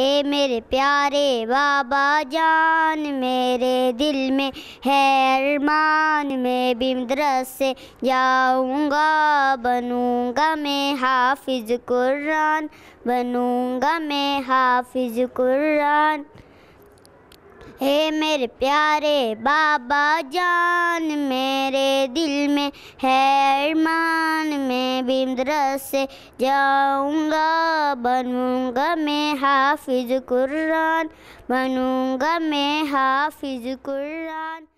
ए मेरे प्यारे बाबा जान मेरे दिल में है अरमान मैं भी से जाऊँगा बनूँगा मैं हाफिज कुरान बनूँगा मैं हाफिज कुरान हे मेरे प्यारे बाबा जान मेरे दिल में है अरमान بندر سے جاؤں گا بنوں گا میں حافظ قرآن بنوں گا میں حافظ قرآن